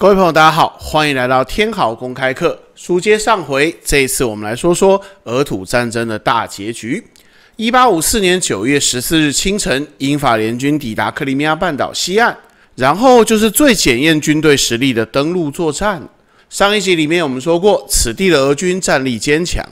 各位朋友，大家好，欢迎来到天豪公开课。书接上回，这一次我们来说说俄土战争的大结局。一八五四年九月十四日清晨，英法联军抵达克里米亚半岛西岸，然后就是最检验军队实力的登陆作战。上一集里面我们说过，此地的俄军战力坚强。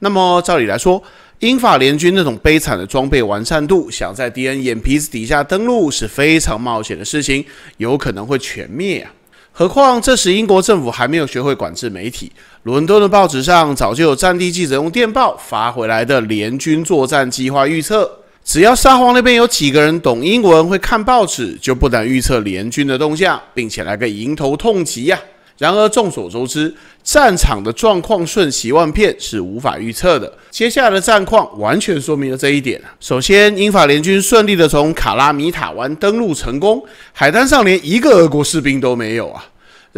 那么照理来说，英法联军那种悲惨的装备完善度，想在敌人眼皮子底下登陆是非常冒险的事情，有可能会全灭啊。何况这时英国政府还没有学会管制媒体，伦敦的报纸上早就有战地记者用电报发回来的联军作战计划预测。只要沙皇那边有几个人懂英文会看报纸，就不难预测联军的动向，并且来个迎头痛击呀。然而众所周知，战场的状况瞬息万变是无法预测的。接下来的战况完全说明了这一点。首先，英法联军顺利的从卡拉米塔湾登陆成功，海滩上连一个俄国士兵都没有啊。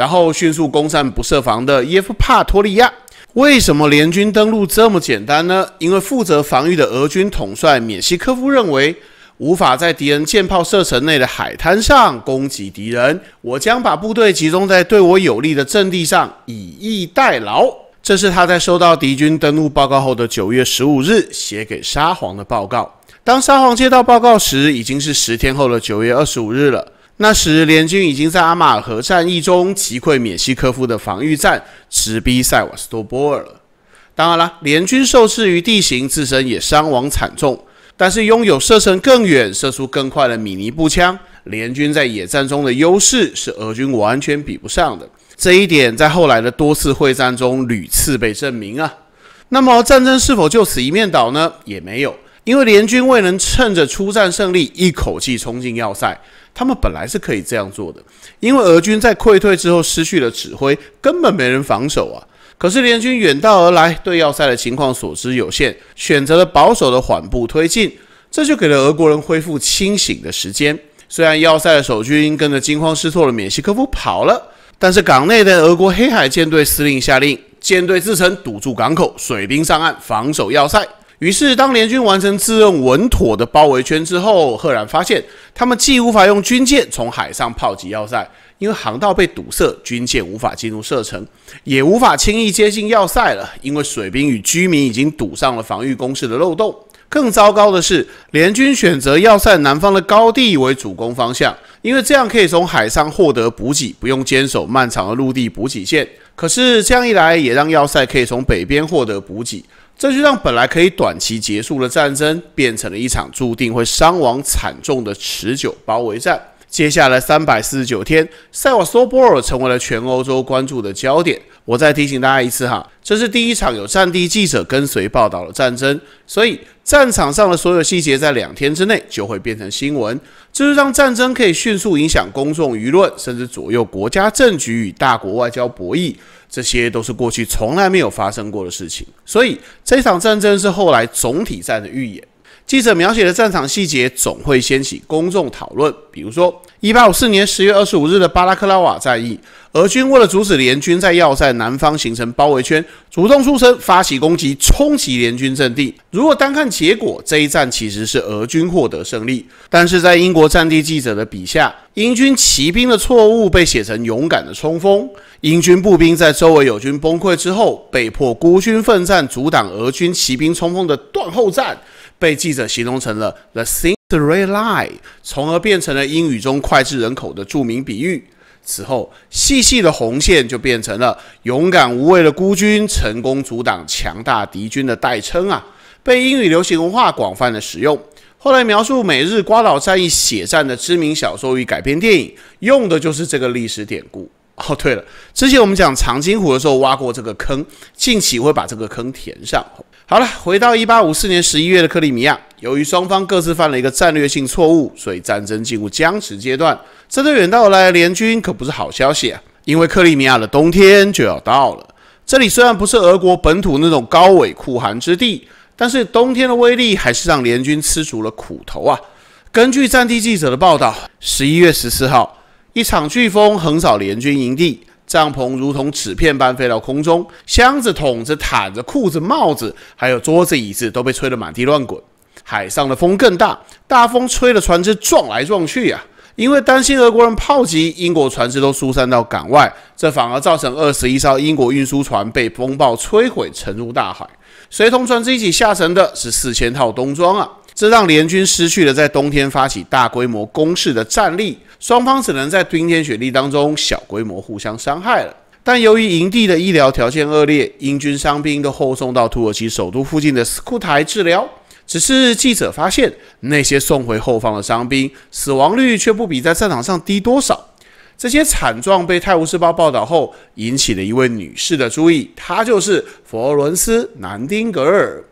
然后迅速攻占不设防的耶夫帕托利亚。为什么联军登陆这么简单呢？因为负责防御的俄军统帅缅西科夫认为，无法在敌人舰炮射程内的海滩上攻击敌人，我将把部队集中在对我有利的阵地上，以逸待劳。这是他在收到敌军登陆报告后的九月十五日写给沙皇的报告。当沙皇接到报告时，已经是十天后的九月二十五日了。那时，联军已经在阿马尔河战役中击溃缅西科夫的防御战，直逼塞瓦斯托波尔了。当然了，联军受制于地形，自身也伤亡惨重。但是，拥有射程更远、射速更快的米尼步枪，联军在野战中的优势是俄军完全比不上的。这一点在后来的多次会战中屡次被证明啊。那么，战争是否就此一面倒呢？也没有。因为联军未能趁着出战胜利一口气冲进要塞，他们本来是可以这样做的。因为俄军在溃退之后失去了指挥，根本没人防守啊。可是联军远道而来，对要塞的情况所知有限，选择了保守的缓步推进，这就给了俄国人恢复清醒的时间。虽然要塞的守军跟着惊慌失措的缅西科夫跑了，但是港内的俄国黑海舰队司令下令舰队自成堵住港口，水兵上岸防守要塞。于是，当联军完成自认稳妥的包围圈之后，赫然发现他们既无法用军舰从海上炮击要塞，因为航道被堵塞，军舰无法进入射程，也无法轻易接近要塞了，因为水兵与居民已经堵上了防御工事的漏洞。更糟糕的是，联军选择要塞南方的高地为主攻方向，因为这样可以从海上获得补给，不用坚守漫长的陆地补给线。可是这样一来，也让要塞可以从北边获得补给。这就让本来可以短期结束的战争，变成了一场注定会伤亡惨重的持久包围战。接下来三百四十九天，塞瓦斯托波尔成为了全欧洲关注的焦点。我再提醒大家一次哈，这是第一场有战地记者跟随报道的战争，所以战场上的所有细节在两天之内就会变成新闻。这是让战争可以迅速影响公众舆论，甚至左右国家政局与大国外交博弈。这些都是过去从来没有发生过的事情，所以这场战争是后来总体战的预演。记者描写的战场细节总会掀起公众讨论。比如说，一八五四年十月二十五日的巴拉克拉瓦战役，俄军为了阻止联军在要塞南方形成包围圈，主动出城发起攻击，冲击联军阵地。如果单看结果，这一战其实是俄军获得胜利。但是在英国战地记者的笔下，英军骑兵的错误被写成勇敢的冲锋，英军步兵在周围友军崩溃之后被迫孤军奋战，阻挡俄军骑兵冲锋的断后战。被记者形容成了 the thin red line，从而变成了英语中脍炙人口的著名比喻。此后，细细的红线就变成了勇敢无畏的孤军成功阻挡强大敌军的代称啊，被英语流行文化广泛的使用。后来，描述美日瓜岛战役血战的知名小说与改编电影用的就是这个历史典故。哦，对了，之前我们讲长津湖的时候挖过这个坑，近期会把这个坑填上。好了，回到一八五四年十一月的克里米亚，由于双方各自犯了一个战略性错误，所以战争进入僵持阶段。这对远道而来的联军可不是好消息啊！因为克里米亚的冬天就要到了，这里虽然不是俄国本土那种高纬酷寒之地，但是冬天的威力还是让联军吃足了苦头啊！根据战地记者的报道，十一月十四号，一场飓风横扫联军营地。帐篷如同纸片般飞到空中，箱子、桶子、毯子、裤子、帽子，还有桌子、椅子都被吹得满地乱滚。海上的风更大，大风吹得船只撞来撞去啊！因为担心俄国人炮击，英国船只都疏散到港外，这反而造成二十一艘英国运输船被风暴摧毁，沉入大海。随同船只一起下沉的是四千套冬装啊！这让联军失去了在冬天发起大规模攻势的战力，双方只能在冰天雪地当中小规模互相伤害了。但由于营地的医疗条件恶劣，英军伤兵都后送到土耳其首都附近的斯库台治疗。只是记者发现，那些送回后方的伤兵死亡率却不比在战场上低多少。这些惨状被《泰晤士报》报道后，引起了一位女士的注意，她就是佛伦斯南丁格尔。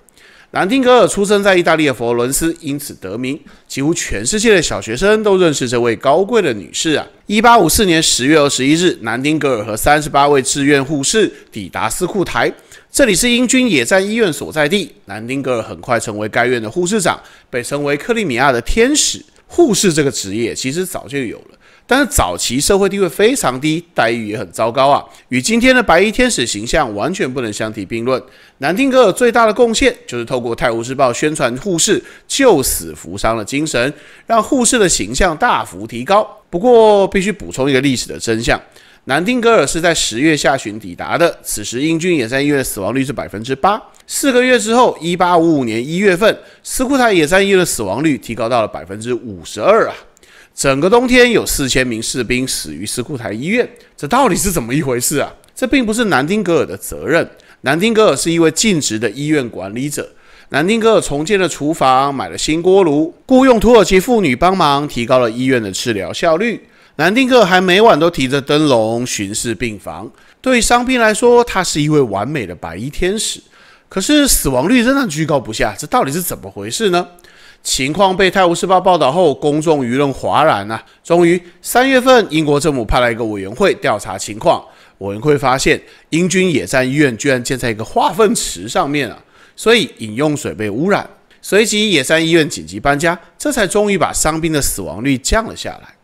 南丁格尔出生在意大利的佛罗伦斯，因此得名。几乎全世界的小学生都认识这位高贵的女士啊！一八五四年十月二十一日，南丁格尔和三十八位志愿护士抵达斯库台，这里是英军野战医院所在地。南丁格尔很快成为该院的护士长，被称为克里米亚的天使。护士这个职业其实早就有了。但是早期社会地位非常低，待遇也很糟糕啊，与今天的白衣天使形象完全不能相提并论。南丁格尔最大的贡献就是透过《泰晤士报》宣传护士救死扶伤的精神，让护士的形象大幅提高。不过必须补充一个历史的真相：南丁格尔是在十月下旬抵达的，此时英军野战医院的死亡率是百分之八。四个月之后，一八五五年一月份，斯库台野战医院的死亡率提高到了百分之五十二啊。整个冬天有四千名士兵死于斯库台医院，这到底是怎么一回事啊？这并不是南丁格尔的责任。南丁格尔是一位尽职的医院管理者。南丁格尔重建了厨房，买了新锅炉，雇佣土耳其妇女帮忙，提高了医院的治疗效率。南丁格尔还每晚都提着灯笼巡视病房，对伤兵来说，他是一位完美的白衣天使。可是死亡率仍然居高不下，这到底是怎么回事呢？情况被《泰晤士报》报道后，公众舆论哗然啊！终于，三月份，英国政府派来一个委员会调查情况。委员会发现，英军野战医院居然建在一个化粪池上面啊，所以饮用水被污染。随即，野战医院紧急搬家，这才终于把伤兵的死亡率降了下来。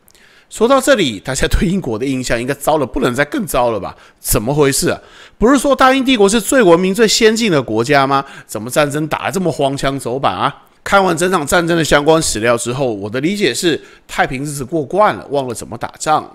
说到这里，大家对英国的印象应该糟了，不能再更糟了吧？怎么回事？啊？不是说大英帝国是最文明最先进的国家吗？怎么战争打得这么荒腔走板啊？看完整场战争的相关史料之后，我的理解是太平日子过惯了，忘了怎么打仗。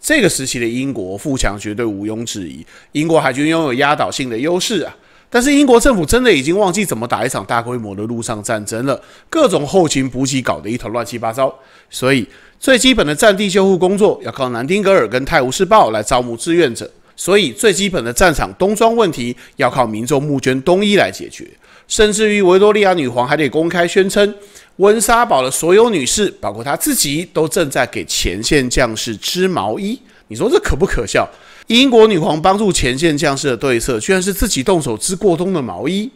这个时期的英国富强绝对毋庸置疑，英国海军拥有压倒性的优势啊。但是英国政府真的已经忘记怎么打一场大规模的陆上战争了，各种后勤补给搞得一团乱七八糟。所以最基本的战地救护工作要靠南丁格尔跟《泰晤士报》来招募志愿者，所以最基本的战场冬装问题要靠民众募捐冬衣来解决。甚至于维多利亚女皇还得公开宣称，温莎堡的所有女士，包括她自己，都正在给前线将士织毛衣。你说这可不可笑？英国女皇帮助前线将士的对策，居然是自己动手织过冬的毛衣，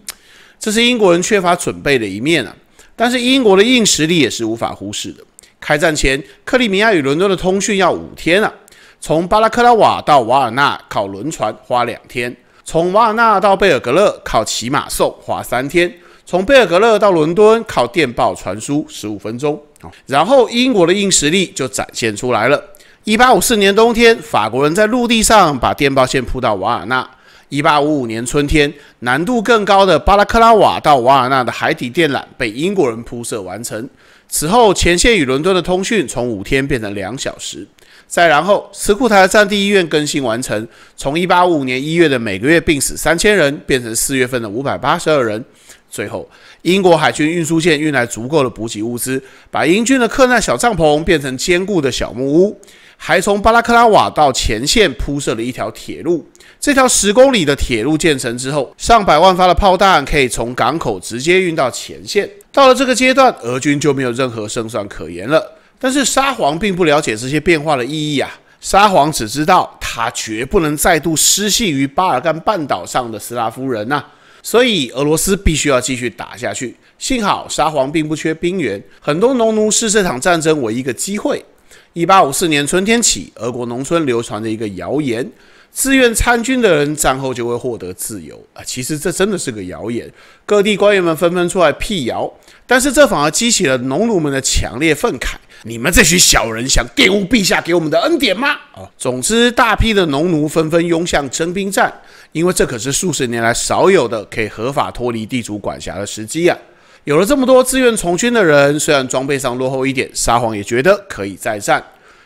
这是英国人缺乏准备的一面啊。但是英国的硬实力也是无法忽视的。开战前，克里米亚与伦敦的通讯要五天啊，从巴拉克拉瓦到瓦尔纳靠轮船花两天。从瓦尔纳到贝尔格勒靠骑马送花三天，从贝尔格勒到伦敦靠电报传输十五分钟。然后英国的硬实力就展现出来了。一八五四年冬天，法国人在陆地上把电报线铺到瓦尔纳；一八五五年春天，难度更高的巴拉克拉瓦到瓦尔纳的海底电缆被英国人铺设完成。此后，前线与伦敦的通讯从五天变成两小时。再然后，茨库台的战地医院更新完成，从一八五五年一月的每个月病死三千人，变成四月份的五百八十二人。最后，英国海军运输舰运来足够的补给物资，把英军的克难小帐篷变成坚固的小木屋，还从巴拉克拉瓦到前线铺设了一条铁路。这条十公里的铁路建成之后，上百万发的炮弹可以从港口直接运到前线。到了这个阶段，俄军就没有任何胜算可言了。但是沙皇并不了解这些变化的意义啊，沙皇只知道他绝不能再度失信于巴尔干半岛上的斯拉夫人呐，所以俄罗斯必须要继续打下去。幸好沙皇并不缺兵源，很多农奴视这场战争为一个机会。一八五四年春天起，俄国农村流传着一个谣言：自愿参军的人战后就会获得自由啊。其实这真的是个谣言，各地官员们纷纷出来辟谣，但是这反而激起了农奴们的强烈愤慨。你们这群小人想玷污陛下给我们的恩典吗？啊，总之，大批的农奴纷纷拥向征兵站，因为这可是数十年来少有的可以合法脱离地主管辖的时机啊！有了这么多自愿从军的人，虽然装备上落后一点，沙皇也觉得可以再战。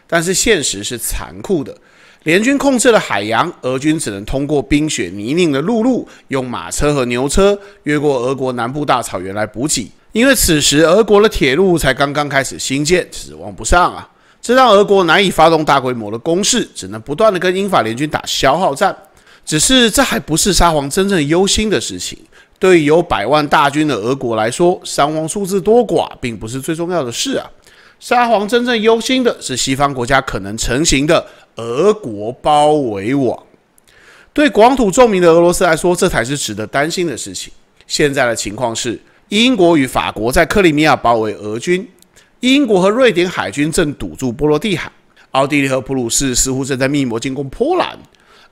但是现实是残酷的，联军控制了海洋，俄军只能通过冰雪泥泞的陆路，用马车和牛车越过俄国南部大草原来补给。因为此时俄国的铁路才刚刚开始兴建，指望不上啊！这让俄国难以发动大规模的攻势，只能不断的跟英法联军打消耗战。只是这还不是沙皇真正忧心的事情。对于有百万大军的俄国来说，伤亡数字多寡并不是最重要的事啊！沙皇真正忧心的是西方国家可能成型的俄国包围网。对广土众民的俄罗斯来说，这才是值得担心的事情。现在的情况是。英国与法国在克里米亚包围俄军，英国和瑞典海军正堵住波罗的海，奥地利和普鲁士似乎正在密谋进攻波兰，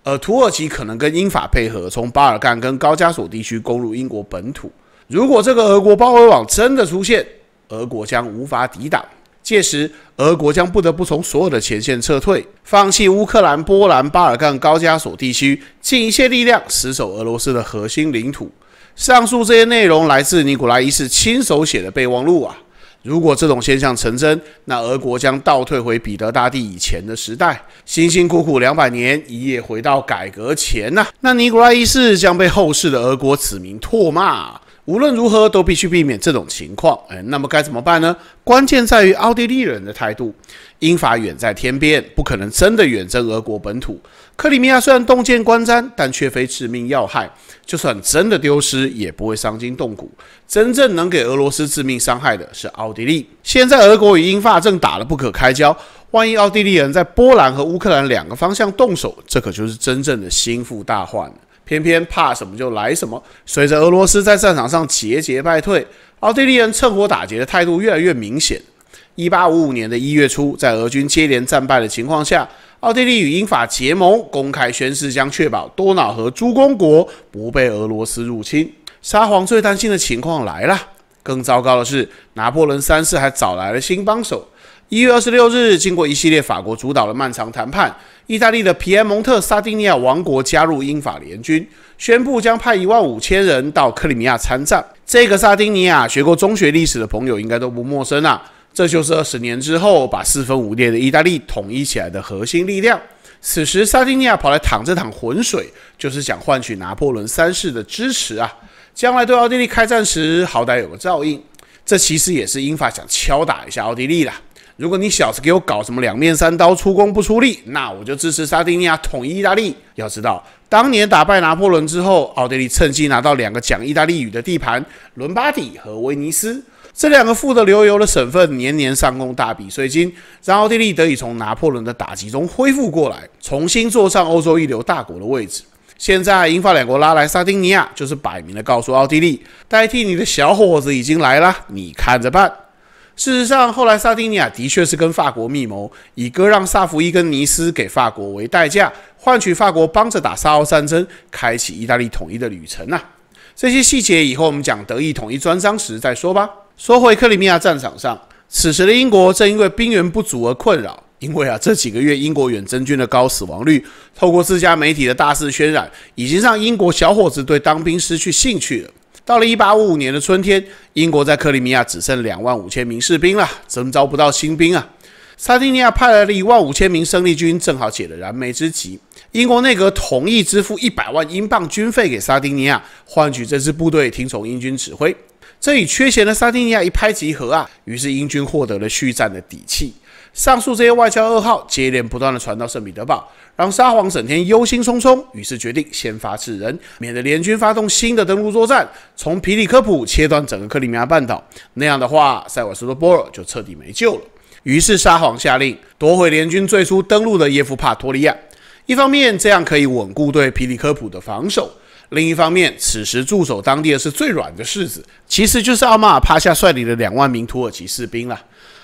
而土耳其可能跟英法配合，从巴尔干跟高加索地区攻入英国本土。如果这个俄国包围网真的出现，俄国将无法抵挡，届时俄国将不得不从所有的前线撤退，放弃乌克兰、波兰、巴尔干、高加索地区，尽一切力量死守俄罗斯的核心领土。上述这些内容来自尼古拉一世亲手写的备忘录啊！如果这种现象成真，那俄国将倒退回彼得大帝以前的时代，辛辛苦苦两百年一夜回到改革前呐！那尼古拉一世将被后世的俄国子民唾骂。无论如何都必须避免这种情况。哎，那么该怎么办呢？关键在于奥地利人的态度。英法远在天边，不可能真的远征俄国本土。克里米亚虽然洞见观瞻，但却非致命要害。就算真的丢失，也不会伤筋动骨。真正能给俄罗斯致命伤害的是奥地利。现在俄国与英法正打得不可开交，万一奥地利人在波兰和乌克兰两个方向动手，这可就是真正的心腹大患了。偏偏怕什么就来什么。随着俄罗斯在战场上节节败退，奥地利人趁火打劫的态度越来越明显。一八五五年的一月初，在俄军接连战败的情况下，奥地利与英法结盟，公开宣誓将确保多瑙河诸公国不被俄罗斯入侵。沙皇最担心的情况来了，更糟糕的是，拿破仑三世还找来了新帮手。一月二十六日，经过一系列法国主导的漫长谈判，意大利的皮埃蒙特萨丁尼亚王国加入英法联军，宣布将派一万五千人到克里米亚参战。这个萨丁尼亚学过中学历史的朋友应该都不陌生啊。这就是二十年之后把四分五裂的意大利统一起来的核心力量。此时萨丁尼亚跑来淌这趟浑水，就是想换取拿破仑三世的支持啊，将来对奥地利开战时好歹有个照应。这其实也是英法想敲打一下奥地利了。如果你小子给我搞什么两面三刀、出工不出力，那我就支持沙丁尼亚统一意大利。要知道，当年打败拿破仑之后，奥地利趁机拿到两个讲意大利语的地盘——伦巴第和威尼斯，这两个富得流油的省份年年上供大笔税金，让奥地利得以从拿破仑的打击中恢复过来，重新坐上欧洲一流大国的位置。现在英法两国拉来撒丁尼亚，就是摆明了告诉奥地利，代替你的小伙子已经来了，你看着办。事实上，后来萨丁尼亚的确是跟法国密谋，以割让萨福伊跟尼斯给法国为代价，换取法国帮着打沙奥战争，开启意大利统一的旅程啊。这些细节以后我们讲德意统一专章时再说吧。说回克里米亚战场上，此时的英国正因为兵源不足而困扰，因为啊，这几个月英国远征军的高死亡率，透过自家媒体的大肆渲染，已经让英国小伙子对当兵失去兴趣了。到了一八五五年的春天，英国在克里米亚只剩两万五千名士兵了，征召不到新兵啊。萨丁尼亚派来了一万五千名生力军，正好解了燃眉之急。英国内阁同意支付一百万英镑军费给萨丁尼亚，换取这支部队听从英军指挥。这与缺钱的萨丁尼亚一拍即合啊，于是英军获得了续战的底气。上述这些外交噩耗接连不断的传到圣彼得堡，让沙皇整天忧心忡忡。于是决定先发制人，免得联军发动新的登陆作战，从皮里科普切断整个克里米亚半岛。那样的话，塞瓦斯托波尔就彻底没救了。于是沙皇下令夺回联军最初登陆的耶夫帕托利亚。一方面，这样可以稳固对皮里科普的防守；另一方面，此时驻守当地的是最软的柿子，其实就是奥马尔帕夏率领的两万名土耳其士兵了。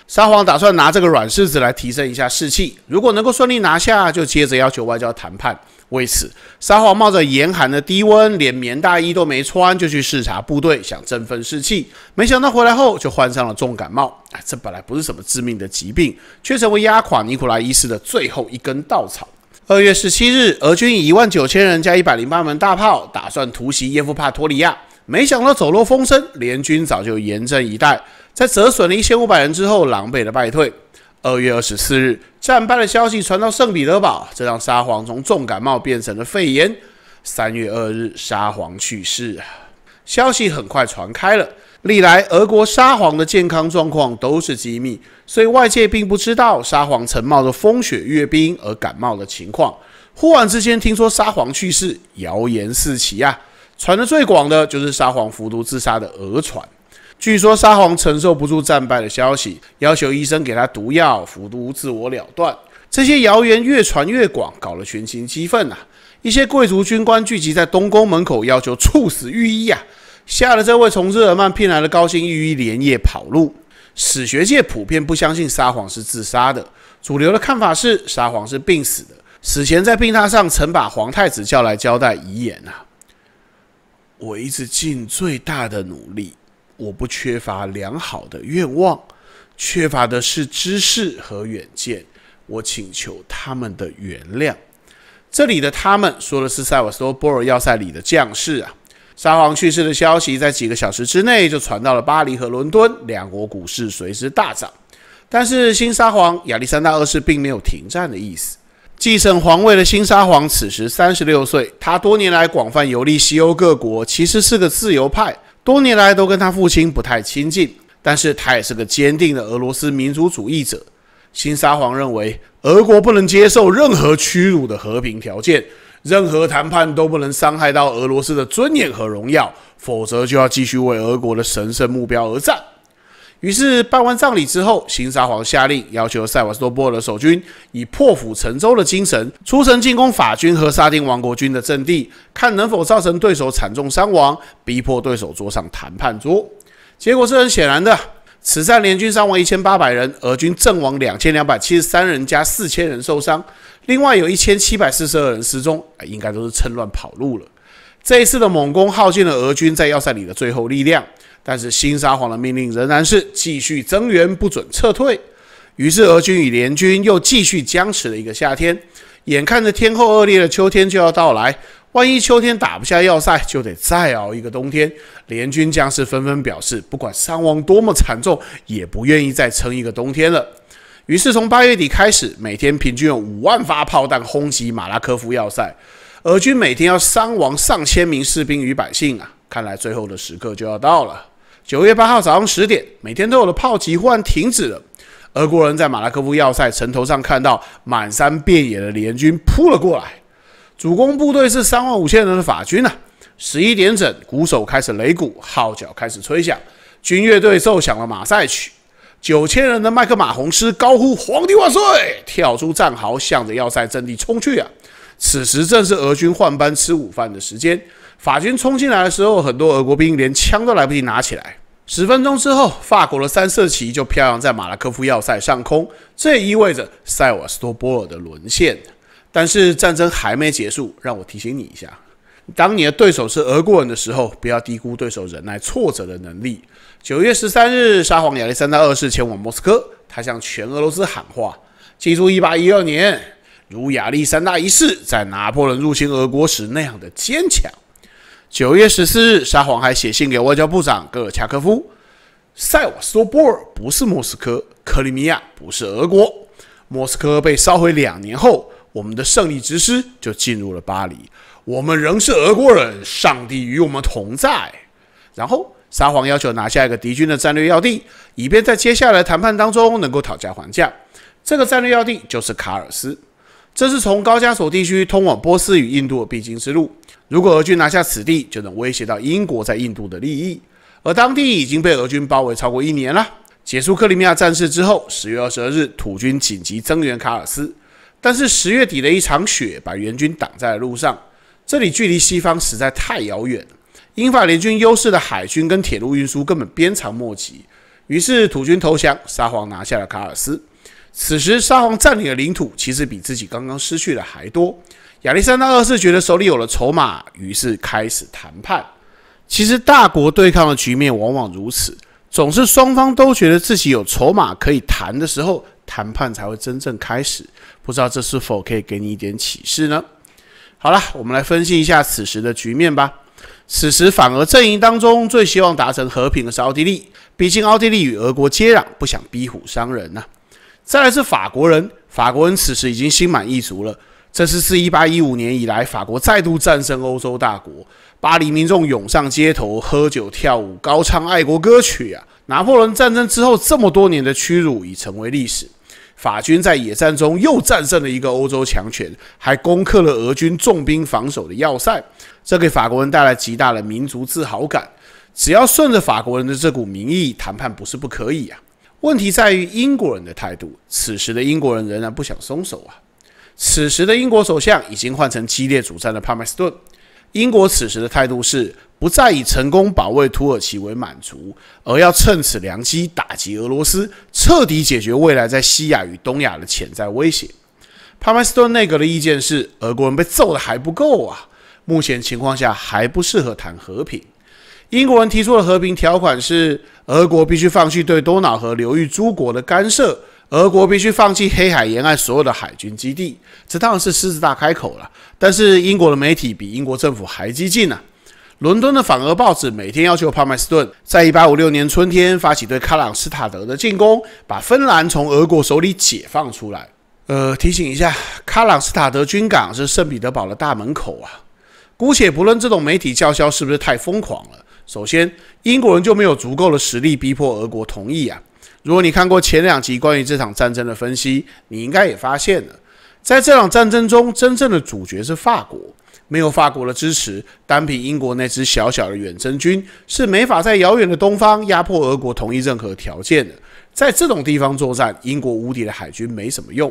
沙皇打算拿这个软柿子来提升一下士气，如果能够顺利拿下，就接着要求外交谈判。为此，沙皇冒着严寒的低温，连棉大衣都没穿就去视察部队，想振奋士气。没想到回来后就患上了重感冒。哎，这本来不是什么致命的疾病，却成为压垮尼古拉一世的最后一根稻草。二月十七日，俄军一万九千人加一百零八门大炮，打算突袭耶夫帕托利亚，没想到走漏风声，联军早就严阵以待。在折损了一千五百人之后，狼狈的败退。二月二十四日，战败的消息传到圣彼得堡，这让沙皇从重感冒变成了肺炎。三月二日，沙皇去世，消息很快传开了。历来俄国沙皇的健康状况都是机密，所以外界并不知道沙皇曾冒着风雪阅兵而感冒的情况。忽然之间听说沙皇去世，谣言四起啊！传得最广的就是沙皇服毒自杀的讹传。据说沙皇承受不住战败的消息，要求医生给他毒药，服毒自我了断。这些谣言越传越广，搞得群情激愤啊！一些贵族军官聚集在东宫门口，要求处死御医啊！吓得这位从日耳曼聘来的高薪御医连夜跑路。史学界普遍不相信沙皇是自杀的，主流的看法是沙皇是病死的。死前在病榻上曾把皇太子叫来交代遗言啊！我一直尽最大的努力。我不缺乏良好的愿望，缺乏的是知识和远见。我请求他们的原谅。这里的他们说的是塞瓦斯托波尔要塞里的将士啊。沙皇去世的消息在几个小时之内就传到了巴黎和伦敦，两国股市随之大涨。但是新沙皇亚历山大二世并没有停战的意思。继承皇位的新沙皇此时三十六岁，他多年来广泛游历西欧各国，其实是个自由派。多年来都跟他父亲不太亲近，但是他也是个坚定的俄罗斯民族主义者。新沙皇认为俄国不能接受任何屈辱的和平条件，任何谈判都不能伤害到俄罗斯的尊严和荣耀，否则就要继续为俄国的神圣目标而战。于是办完葬礼之后，新沙皇下令要求塞瓦斯托波尔的守军以破釜沉舟的精神出城进攻法军和沙丁王国军的阵地，看能否造成对手惨重伤亡，逼迫对手桌上谈判桌。结果是很显然的，此战联军伤亡一千八百人，俄军阵亡两千两百七十三人，加四千人受伤，另外有一千七百四十二人失踪，应该都是趁乱跑路了。这一次的猛攻耗尽了俄军在要塞里的最后力量。但是新沙皇的命令仍然是继续增援，不准撤退。于是俄军与联军又继续僵持了一个夏天。眼看着天后恶劣的秋天就要到来，万一秋天打不下要塞，就得再熬一个冬天。联军将士纷纷表示，不管伤亡多么惨重，也不愿意再撑一个冬天了。于是从八月底开始，每天平均有五万发炮弹轰击马拉科夫要塞，俄军每天要伤亡上千名士兵与百姓啊！看来最后的时刻就要到了。九月八号早上十点，每天都有的炮击忽然停止了。俄国人在马拉科夫要塞城头上看到满山遍野的联军扑了过来。主攻部队是三万五千人的法军啊！十一点整，鼓手开始擂鼓，号角开始吹响，军乐队奏响了《马赛曲》。九千人的麦克马洪师高呼“皇帝万岁”，跳出战壕，向着要塞阵地冲去啊！此时正是俄军换班吃午饭的时间。法军冲进来的时候，很多俄国兵连枪都来不及拿起来。十分钟之后，法国的三色旗就飘扬在马拉科夫要塞上空，这也意味着塞瓦斯托波尔的沦陷。但是战争还没结束，让我提醒你一下：当你的对手是俄国人的时候，不要低估对手忍耐挫折的能力。九月十三日，沙皇亚历山大二世前往莫斯科，他向全俄罗斯喊话：“记住，一八一二年，如亚历山大一世在拿破仑入侵俄国时那样的坚强。”九月十四日，沙皇还写信给外交部长戈尔恰科夫：“塞瓦斯托波尔不是莫斯科，克里米亚不是俄国。莫斯科被烧毁两年后，我们的胜利之师就进入了巴黎。我们仍是俄国人，上帝与我们同在。”然后，沙皇要求拿下一个敌军的战略要地，以便在接下来谈判当中能够讨价还价。这个战略要地就是卡尔斯。这是从高加索地区通往波斯与印度的必经之路。如果俄军拿下此地，就能威胁到英国在印度的利益。而当地已经被俄军包围超过一年了。结束克里米亚战事之后，十月二十二日，土军紧急增援卡尔斯，但是十月底的一场雪把援军挡在了路上。这里距离西方实在太遥远，英法联军优势的海军跟铁路运输根本鞭长莫及。于是土军投降，沙皇拿下了卡尔斯。此时，沙皇占领的领土其实比自己刚刚失去的还多。亚历山大二世觉得手里有了筹码，于是开始谈判。其实大国对抗的局面往往如此，总是双方都觉得自己有筹码可以谈的时候，谈判才会真正开始。不知道这是否可以给你一点启示呢？好了，我们来分析一下此时的局面吧。此时，反俄阵营当中最希望达成和平的是奥地利，毕竟奥地利与俄国接壤，不想逼虎伤人呢。再来是法国人，法国人此时已经心满意足了。这是自一八一五年以来，法国再度战胜欧洲大国。巴黎民众涌上街头，喝酒跳舞，高唱爱国歌曲啊！拿破仑战争之后这么多年的屈辱已成为历史。法军在野战中又战胜了一个欧洲强权，还攻克了俄军重兵防守的要塞，这给法国人带来极大的民族自豪感。只要顺着法国人的这股民意，谈判不是不可以啊。问题在于英国人的态度。此时的英国人仍然不想松手啊。此时的英国首相已经换成激烈主战的帕麦斯顿。英国此时的态度是不再以成功保卫土耳其为满足，而要趁此良机打击俄罗斯，彻底解决未来在西亚与东亚的潜在威胁。帕麦斯顿内阁的意见是，俄国人被揍的还不够啊，目前情况下还不适合谈和平。英国人提出的和平条款是：俄国必须放弃对多瑙河流域诸国的干涉，俄国必须放弃黑海沿岸所有的海军基地。这当然是狮子大开口了。但是英国的媒体比英国政府还激进呢。伦敦的反俄报纸每天要求帕麦斯顿在1856年春天发起对卡朗斯塔德的进攻，把芬兰从俄国手里解放出来。呃，提醒一下，卡朗斯塔德军港是圣彼得堡的大门口啊。姑且不论这种媒体叫嚣是不是太疯狂了。首先，英国人就没有足够的实力逼迫俄国同意啊！如果你看过前两集关于这场战争的分析，你应该也发现了，在这场战争中，真正的主角是法国。没有法国的支持，单凭英国那支小小的远征军，是没法在遥远的东方压迫俄国同意任何条件的。在这种地方作战，英国无敌的海军没什么用，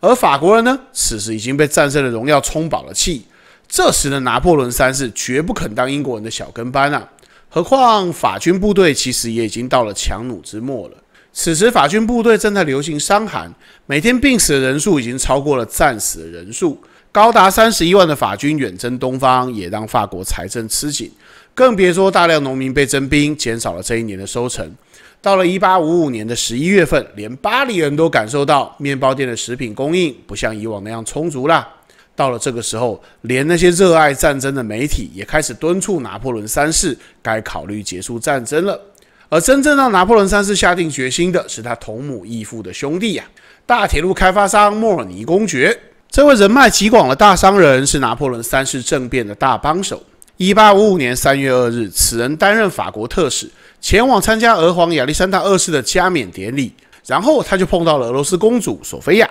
而法国人呢，此时已经被战胜的荣耀充饱了气。这时的拿破仑三世绝不肯当英国人的小跟班啊！何况法军部队其实也已经到了强弩之末了。此时法军部队正在流行伤寒，每天病死的人数已经超过了战死的人数，高达三十一万的法军远征东方，也让法国财政吃紧。更别说大量农民被征兵，减少了这一年的收成。到了一八五五年的十一月份，连巴黎人都感受到面包店的食品供应不像以往那样充足了。到了这个时候，连那些热爱战争的媒体也开始敦促拿破仑三世该考虑结束战争了。而真正让拿破仑三世下定决心的是他同母异父的兄弟呀——大铁路开发商莫尔尼公爵。这位人脉极广的大商人是拿破仑三世政变的大帮手。1855年3月2日，此人担任法国特使，前往参加俄皇亚历山大二世的加冕典礼，然后他就碰到了俄罗斯公主索菲亚。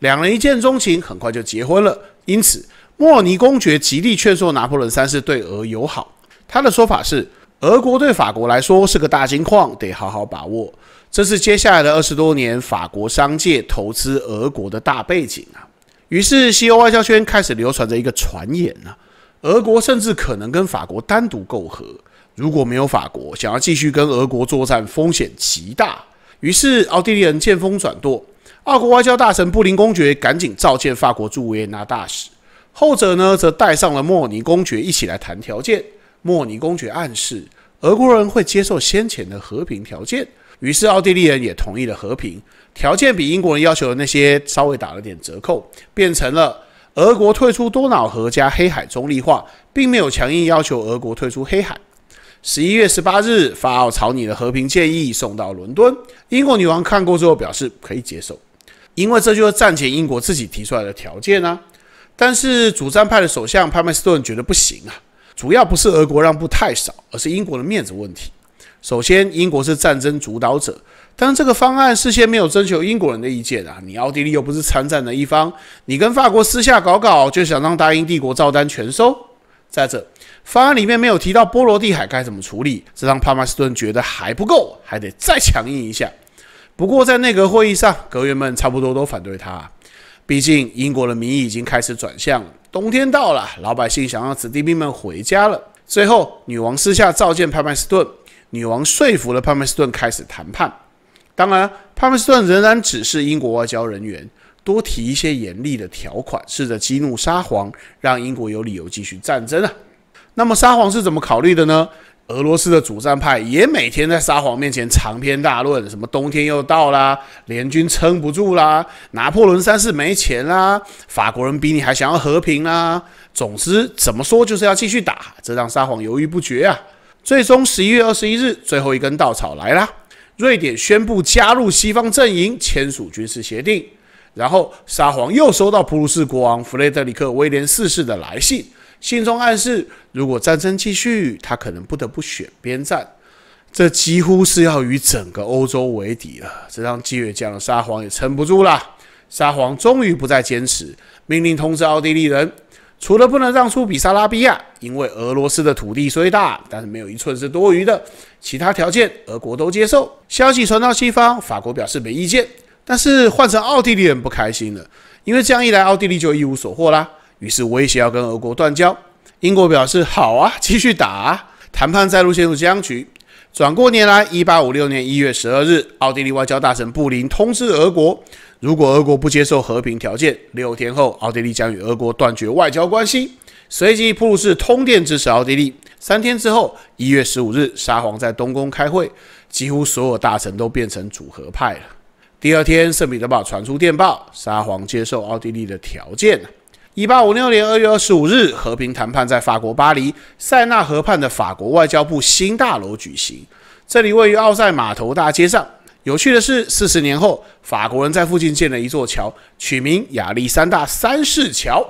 两人一见钟情，很快就结婚了。因此，莫尼公爵极力劝说拿破仑三世对俄友好。他的说法是，俄国对法国来说是个大金矿，得好好把握。这是接下来的二十多年法国商界投资俄国的大背景啊。于是，西欧外交圈开始流传着一个传言啊：俄国甚至可能跟法国单独媾和。如果没有法国，想要继续跟俄国作战，风险极大。于是，奥地利人见风转舵。法国外交大臣布林公爵赶紧召见法国驻维也纳大使，后者呢则带上了莫尼公爵一起来谈条件。莫尼公爵暗示俄国会接受先前的和平条件，于是奥地利人也同意了和平条件，比英国人要求的那些稍微打了点折扣，变成了俄国退出多瑙河加黑海中立化，并没有强硬要求俄国退出黑海。十一月十八日，法奥草拟的和平建议送到伦敦，英国女王看过之后表示可以接受。因为这就是战前英国自己提出来的条件啊，但是主战派的首相帕麦斯顿觉得不行啊，主要不是俄国让步太少，而是英国的面子问题。首先，英国是战争主导者，但这个方案事先没有征求英国人的意见啊。你奥地利又不是参战的一方，你跟法国私下搞搞就想让大英帝国照单全收？再者，方案里面没有提到波罗的海该怎么处理，这让帕梅斯顿觉得还不够，还得再强硬一下。不过，在内阁会议上，阁员们差不多都反对他。毕竟，英国的民意已经开始转向，冬天到了，老百姓想让子弟兵们回家了。最后，女王私下召见帕麦斯顿，女王说服了帕麦斯顿开始谈判。当然，帕麦斯顿仍然只是英国外交人员，多提一些严厉的条款，试着激怒沙皇，让英国有理由继续战争啊。那么，沙皇是怎么考虑的呢？俄罗斯的主战派也每天在沙皇面前长篇大论，什么冬天又到啦，联军撑不住啦，拿破仑三世没钱啦，法国人比你还想要和平啦。总之，怎么说就是要继续打，这让沙皇犹豫不决啊。最终，十一月二十一日，最后一根稻草来啦，瑞典宣布加入西方阵营，签署军事协定。然后，沙皇又收到普鲁士国王弗雷德里克威廉四世的来信。信中暗示，如果战争继续，他可能不得不选边站，这几乎是要与整个欧洲为敌了。这让激月将的沙皇也撑不住了。沙皇终于不再坚持，命令通知奥地利人，除了不能让出比萨拉比亚，因为俄罗斯的土地虽大，但是没有一寸是多余的，其他条件俄国都接受。消息传到西方，法国表示没意见，但是换成奥地利人不开心了，因为这样一来，奥地利就一无所获了。于是威胁要跟俄国断交，英国表示好啊，继续打。啊，谈判再度陷入僵局。转过年来，一八五六年一月十二日，奥地利外交大臣布林通知俄国，如果俄国不接受和平条件，六天后奥地利将与俄国断绝外交关系。随即，普鲁士通电支持奥地利。三天之后，一月十五日，沙皇在东宫开会，几乎所有大臣都变成主和派了。第二天，圣彼得堡传出电报，沙皇接受奥地利的条件。一八五六年二月二十五日，和平谈判在法国巴黎塞纳河畔的法国外交部新大楼举行。这里位于奥赛码头大街上。有趣的是，四十年后，法国人在附近建了一座桥，取名亚历山大三世桥。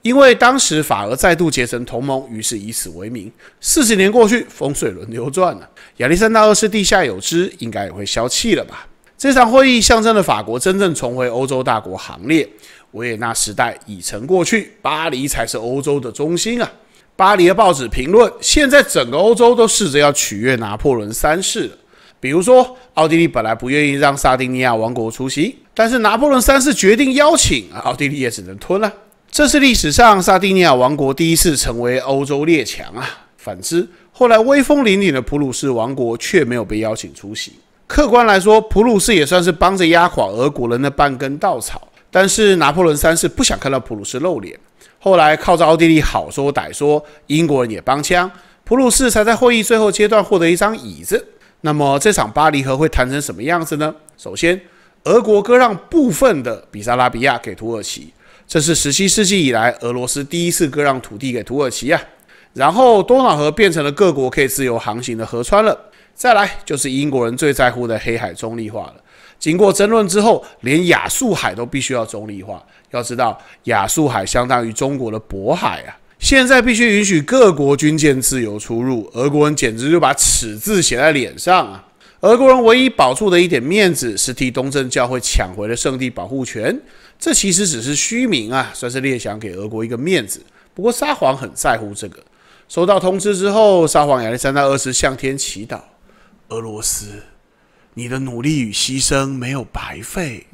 因为当时法俄再度结成同盟，于是以此为名。四十年过去，风水轮流转了，亚历山大二世地下有知，应该也会消气了吧。这场会议象征着法国真正重回欧洲大国行列，维也纳时代已成过去，巴黎才是欧洲的中心啊！巴黎的报纸评论，现在整个欧洲都试着要取悦拿破仑三世，了。比如说奥地利本来不愿意让萨丁尼亚王国出席，但是拿破仑三世决定邀请，奥地利也只能吞了。这是历史上萨丁尼亚王国第一次成为欧洲列强啊！反之，后来威风凛凛的普鲁士王国却没有被邀请出席。客观来说，普鲁士也算是帮着压垮俄国人那半根稻草。但是拿破仑三世不想看到普鲁士露脸，后来靠着奥地利好说歹说，英国人也帮腔，普鲁士才在会议最后阶段获得一张椅子。那么这场巴黎和会谈成什么样子呢？首先，俄国割让部分的比萨拉比亚给土耳其，这是十七世纪以来俄罗斯第一次割让土地给土耳其啊。然后多瑙河变成了各国可以自由航行的河川了。再来就是英国人最在乎的黑海中立化了。经过争论之后，连亚速海都必须要中立化。要知道，亚速海相当于中国的渤海啊。现在必须允许各国军舰自由出入，俄国人简直就把耻字写在脸上啊！俄国人唯一保住的一点面子是替东正教会抢回了圣地保护权，这其实只是虚名啊，算是列强给俄国一个面子。不过沙皇很在乎这个，收到通知之后，沙皇亚历山大二世向天祈祷。俄罗斯，你的努力与牺牲没有白费。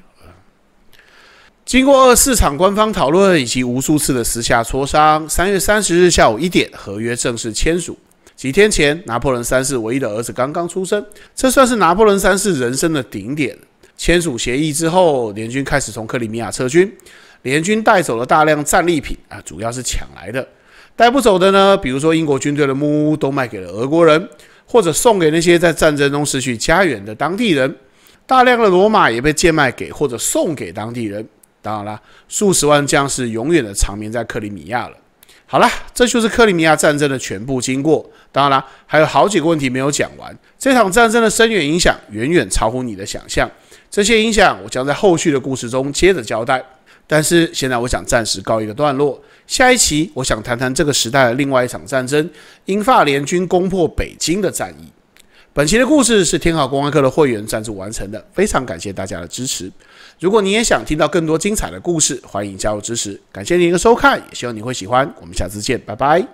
经过二四场官方讨论以及无数次的私下磋商，三月三十日下午一点，合约正式签署。几天前，拿破仑三世唯一的儿子刚刚出生，这算是拿破仑三世人生的顶点。签署协议之后，联军开始从克里米亚撤军。联军带走了大量战利品啊，主要是抢来的。带不走的呢，比如说英国军队的木屋都卖给了俄国人。或者送给那些在战争中失去家园的当地人，大量的罗马也被贱卖给或者送给当地人。当然了，数十万将士永远的长眠在克里米亚了。好了，这就是克里米亚战争的全部经过。当然了，还有好几个问题没有讲完。这场战争的深远影响远远超乎你的想象。这些影响我将在后续的故事中接着交代。但是现在我想暂时告一个段落。下一期我想谈谈这个时代的另外一场战争——英法联军攻破北京的战役。本期的故事是天好公开课的会员赞助完成的，非常感谢大家的支持。如果你也想听到更多精彩的故事，欢迎加入支持。感谢您的收看，也希望你会喜欢。我们下次见，拜拜。